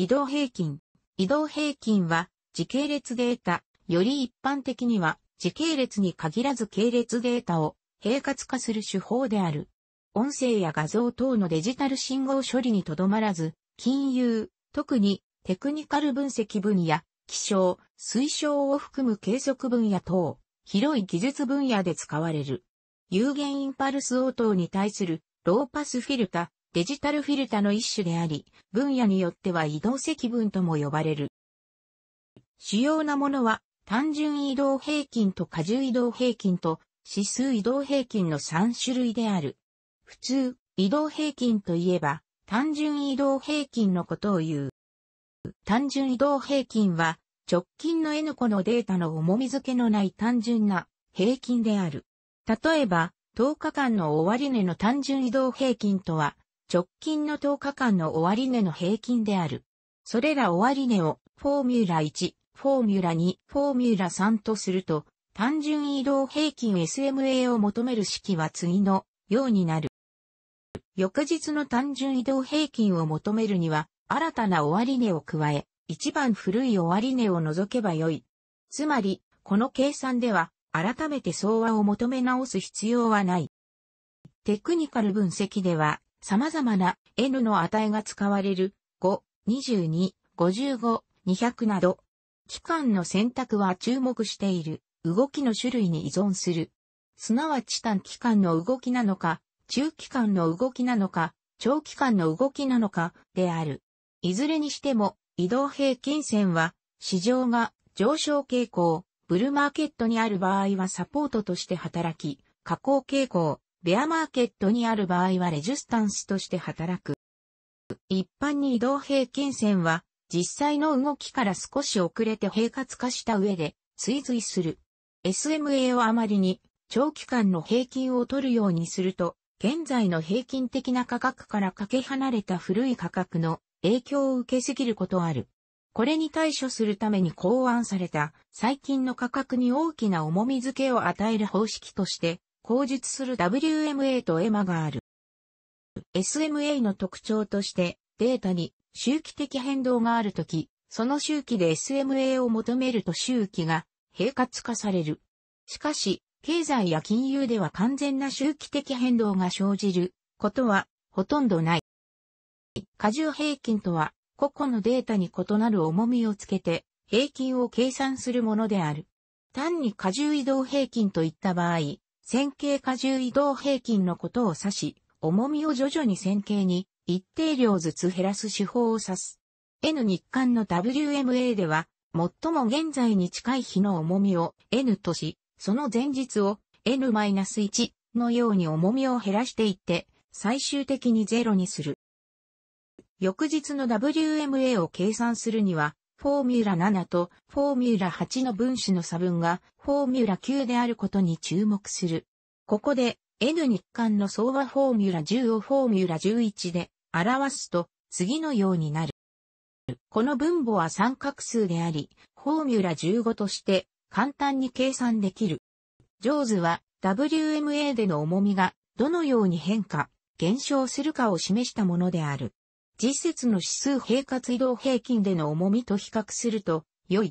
移動平均。移動平均は時系列データ、より一般的には時系列に限らず系列データを平滑化する手法である。音声や画像等のデジタル信号処理にとどまらず、金融、特にテクニカル分析分野、気象、推奨を含む計測分野等、広い技術分野で使われる。有限インパルス応答に対するローパスフィルタ、デジタルフィルタの一種であり、分野によっては移動積分とも呼ばれる。主要なものは、単純移動平均と荷重移動平均と指数移動平均の3種類である。普通、移動平均といえば、単純移動平均のことを言う。単純移動平均は、直近の N 個のデータの重み付けのない単純な平均である。例えば、10日間の終値の単純移動平均とは、直近の10日間の終値の平均である。それら終値をフォーミュラ1、フォーミュラ2、フォーミュラ3とすると、単純移動平均 SMA を求める式は次のようになる。翌日の単純移動平均を求めるには、新たな終値を加え、一番古い終値を除けばよい。つまり、この計算では、改めて相和を求め直す必要はない。テクニカル分析では、様々な N の値が使われる5、22、55、200など、期間の選択は注目している動きの種類に依存する。すなわち短期間の動きなのか、中期間の動きなのか、長期間の動きなのかである。いずれにしても移動平均線は市場が上昇傾向、ブルマーケットにある場合はサポートとして働き、下降傾向、ベアマーケットにある場合はレジスタンスとして働く。一般に移動平均線は、実際の動きから少し遅れて平滑化した上で、追随する。SMA をあまりに、長期間の平均を取るようにすると、現在の平均的な価格からかけ離れた古い価格の影響を受けすぎることある。これに対処するために考案された最近の価格に大きな重み付けを与える方式として口述する WMA と EMA がある。SMA の特徴としてデータに周期的変動があるとき、その周期で SMA を求めると周期が平滑化される。しかし、経済や金融では完全な周期的変動が生じることはほとんどない。過重平均とは個々のデータに異なる重みをつけて平均を計算するものである。単に過重移動平均といった場合、線形荷重移動平均のことを指し、重みを徐々に線形に一定量ずつ減らす手法を指す。N 日間の WMA では、最も現在に近い日の重みを N とし、その前日を N-1 のように重みを減らしていって、最終的に0にする。翌日の WMA を計算するには、フォーミュラ7とフォーミュラ8の分子の差分がフォーミュラ9であることに注目する。ここで N 日間の総和フォーミュラ10をフォーミュラ11で表すと次のようになる。この分母は三角数であり、フォーミュラ15として簡単に計算できる。ジョーズは WMA での重みがどのように変化、減少するかを示したものである。実節の指数平滑移動平均での重みと比較すると、良い。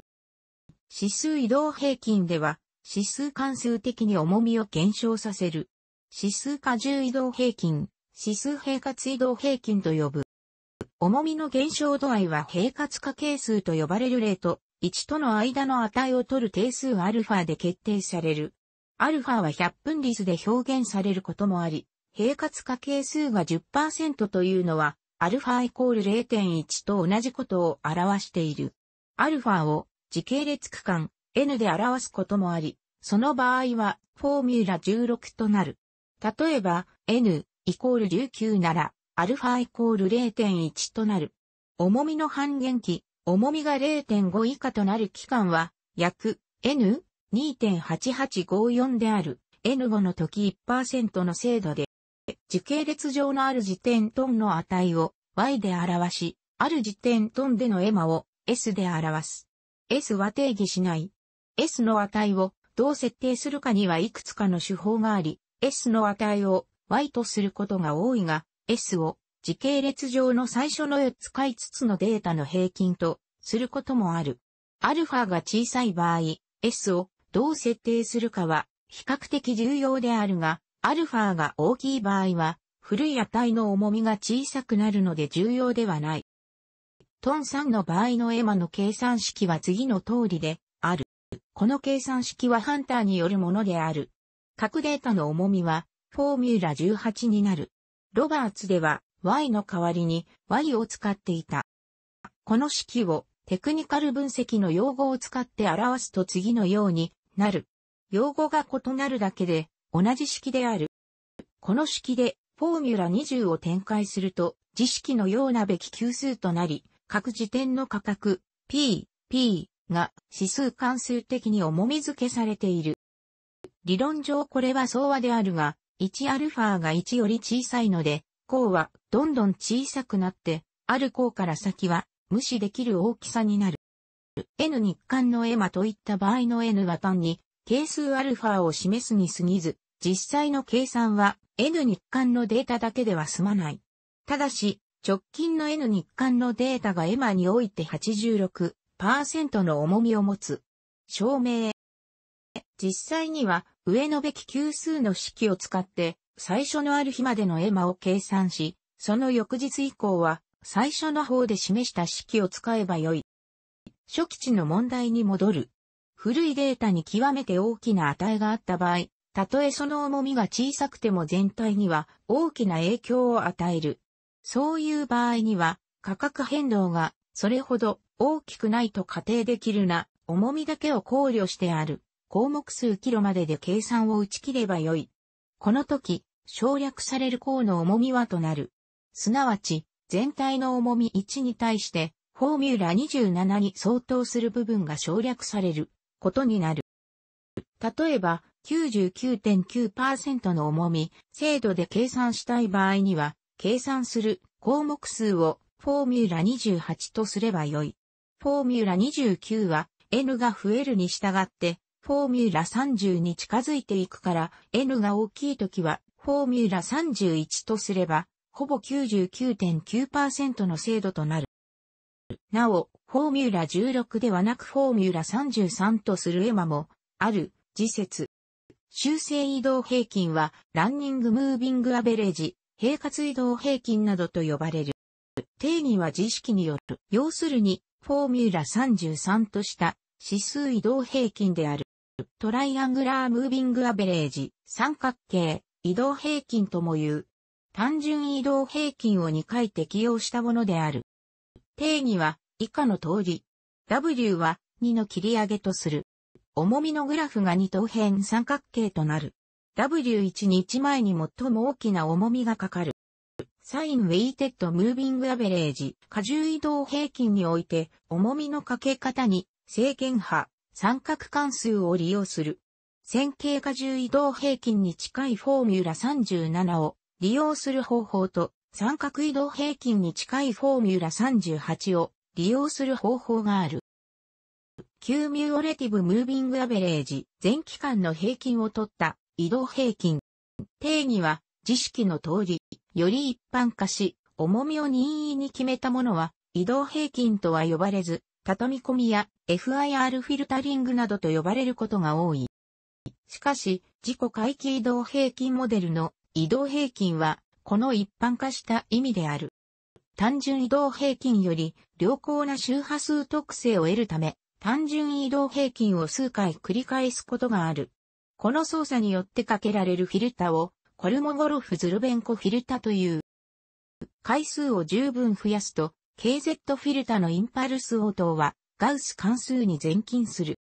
指数移動平均では、指数関数的に重みを減少させる。指数加重移動平均、指数平滑移動平均と呼ぶ。重みの減少度合いは平滑化係数と呼ばれる例と、1との間の値を取る定数 α で決定される。α は100分率で表現されることもあり、平滑化係数が10%というのは、アルファイコール0.1と同じことを表している。アルファを時系列区間 N で表すこともあり、その場合はフォーミュラ16となる。例えば N イコール19ならアルファイコール0.1となる。重みの半減期、重みが0.5以下となる期間は約 N2.8854 である N5 の時1%の精度で時系列上のある時点トンの値を y で表し、ある時点トンでのエマを s で表す。s は定義しない。s の値をどう設定するかにはいくつかの手法があり、s の値を y とすることが多いが、s を時系列上の最初の4つか5つのデータの平均とすることもある。アルファが小さい場合、s をどう設定するかは比較的重要であるが、アルファが大きい場合は、古い値の重みが小さくなるので重要ではない。トン3の場合のエマの計算式は次の通りである。この計算式はハンターによるものである。各データの重みは、フォーミュラ18になる。ロバーツでは、y の代わりに y を使っていた。この式をテクニカル分析の用語を使って表すと次のようになる。用語が異なるだけで同じ式である。この式で、フォーミュラ20を展開すると、自式のようなべき級数となり、各時点の価格、P、P が指数関数的に重み付けされている。理論上これは相和であるが、1α が1より小さいので、項はどんどん小さくなって、ある項から先は無視できる大きさになる。n 日間の絵馬といった場合の n は単に係数 α を示すに過ぎず、実際の計算は N 日間のデータだけでは済まない。ただし、直近の N 日間のデータがエマにおいて86%の重みを持つ。証明。実際には、上のべき級数の式を使って、最初のある日までのエマを計算し、その翌日以降は、最初の方で示した式を使えばよい。初期値の問題に戻る。古いデータに極めて大きな値があった場合、たとえその重みが小さくても全体には大きな影響を与える。そういう場合には、価格変動がそれほど大きくないと仮定できるな、重みだけを考慮してある、項目数キロまでで計算を打ち切ればよい。この時、省略される項の重みはとなる。すなわち、全体の重み1に対して、フォーミュラ27に相当する部分が省略される。ことになる。例えば、99.9%の重み、精度で計算したい場合には、計算する項目数をフォーミュラ28とすればよい。フォーミュラ29は N が増えるに従って、フォーミュラ30に近づいていくから、N が大きいときは、フォーミュラ31とすれば、ほぼ99.9%の精度となる。なお、フォーミュラ16ではなくフォーミュラ33とするエマも、ある、次節。修正移動平均は、ランニングムービングアベレージ、平滑移動平均などと呼ばれる。定義は自識による。要するに、フォーミュラ33とした指数移動平均である。トライアングラームービングアベレージ、三角形、移動平均とも言う。単純移動平均を2回適用したものである。定義は以下の通り。W は2の切り上げとする。重みのグラフが2等辺三角形となる。W1 に1枚に最も大きな重みがかかる。サインウェイテッドムービングアベレージ、荷重移動平均において、重みのかけ方に、正弦波、三角関数を利用する。線形荷重移動平均に近いフォーミュラ37を利用する方法と、三角移動平均に近いフォーミュラ38を利用する方法がある。旧ミューオレティブムービングアベレージ、全期間の平均を取った移動平均。定義は、知識の通り、より一般化し、重みを任意に決めたものは、移動平均とは呼ばれず、畳み込みや FIR フィルタリングなどと呼ばれることが多い。しかし、自己回帰移動平均モデルの移動平均はこの一般化した意味である。単純移動平均より良好な周波数特性を得るため、単純移動平均を数回繰り返すことがある。この操作によってかけられるフィルタを、コルモゴロフ・ズルベンコフィルタという。回数を十分増やすと、KZ フィルタのインパルス応答は、ガウス関数に前近する。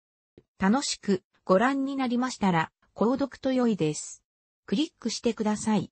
楽しくご覧になりましたら、購読と良いです。クリックしてください。